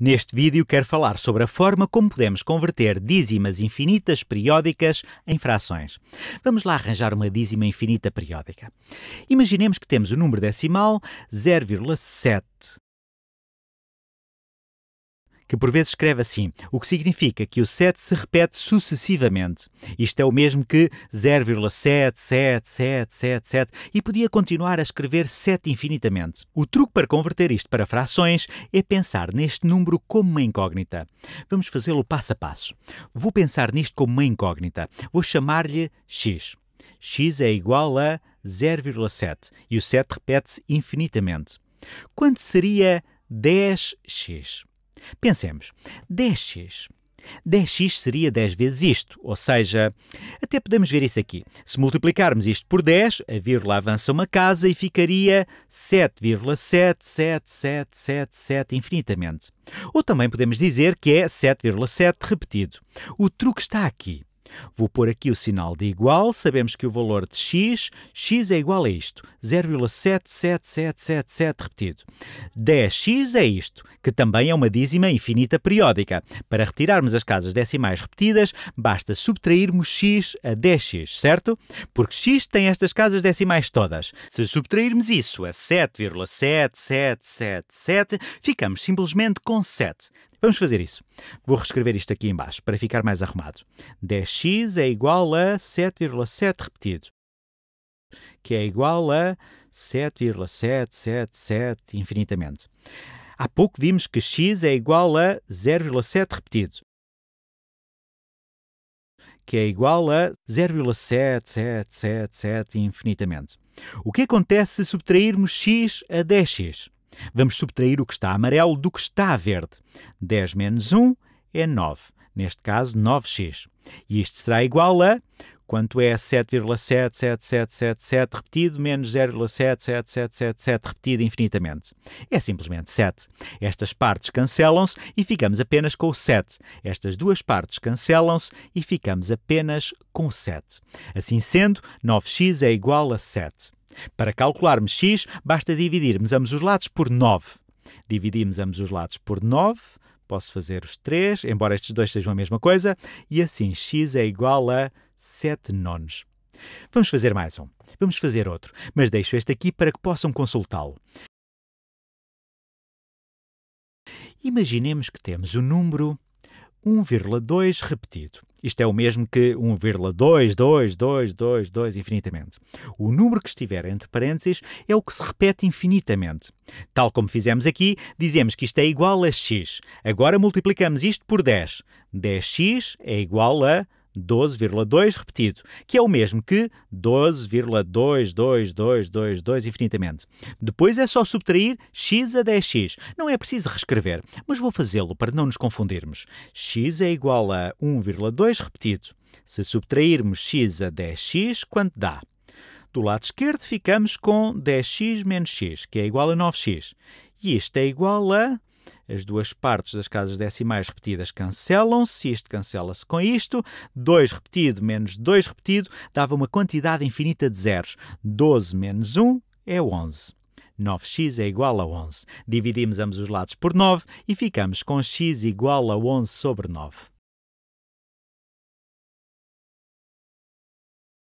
Neste vídeo quero falar sobre a forma como podemos converter dízimas infinitas periódicas em frações. Vamos lá arranjar uma dízima infinita periódica. Imaginemos que temos o número decimal 0,7 que por vezes escreve assim, o que significa que o 7 se repete sucessivamente. Isto é o mesmo que 0,77777 e podia continuar a escrever 7 infinitamente. O truque para converter isto para frações é pensar neste número como uma incógnita. Vamos fazê-lo passo a passo. Vou pensar nisto como uma incógnita. Vou chamar-lhe x. x é igual a 0,7 e o 7 repete-se infinitamente. Quanto seria 10x? Pensemos, 10x. 10x seria 10 vezes isto, ou seja, até podemos ver isso aqui. Se multiplicarmos isto por 10, a vírgula avança uma casa e ficaria 7,77777 infinitamente. Ou também podemos dizer que é 7,7 repetido. O truque está aqui. Vou pôr aqui o sinal de igual, sabemos que o valor de x, x é igual a isto, 0,77777 repetido. 10x é isto, que também é uma dízima infinita periódica. Para retirarmos as casas decimais repetidas, basta subtrairmos x a 10x, certo? Porque x tem estas casas decimais todas. Se subtrairmos isso a 7,7777, ficamos simplesmente com 7. Vamos fazer isso. Vou reescrever isto aqui embaixo para ficar mais arrumado. 10x é igual a 7,7 repetido, que é igual a 7,777 infinitamente. Há pouco vimos que x é igual a 0,7 repetido, que é igual a 0,7777 infinitamente. O que acontece se subtrairmos x a 10x? Vamos subtrair o que está amarelo do que está verde. 10 menos 1 é 9. Neste caso, 9x. E isto será igual a quanto é 7,7777 repetido menos 0,77777 repetido infinitamente. É simplesmente 7. Estas partes cancelam-se e ficamos apenas com o 7. Estas duas partes cancelam-se e ficamos apenas com o 7. Assim sendo, 9x é igual a 7. Para calcularmos x, basta dividirmos ambos os lados por 9. Dividimos ambos os lados por 9, posso fazer os 3, embora estes dois sejam a mesma coisa, e assim x é igual a 7 nonos. Vamos fazer mais um. Vamos fazer outro, mas deixo este aqui para que possam consultá-lo. Imaginemos que temos o número 1,2 repetido. Isto é o mesmo que 1,222222 infinitamente. O número que estiver entre parênteses é o que se repete infinitamente. Tal como fizemos aqui, dizemos que isto é igual a x. Agora multiplicamos isto por 10. 10x é igual a 12,2 repetido, que é o mesmo que 12,22222 infinitamente. Depois é só subtrair x a 10x. Não é preciso reescrever, mas vou fazê-lo para não nos confundirmos. x é igual a 1,2 repetido. Se subtrairmos x a 10x, quanto dá? Do lado esquerdo ficamos com 10x menos x, que é igual a 9x. E isto é igual a as duas partes das casas decimais repetidas cancelam-se, isto cancela-se com isto. 2 repetido menos 2 repetido dava uma quantidade infinita de zeros. 12 menos 1 é 11. 9x é igual a 11. Dividimos ambos os lados por 9 e ficamos com x igual a 11 sobre 9.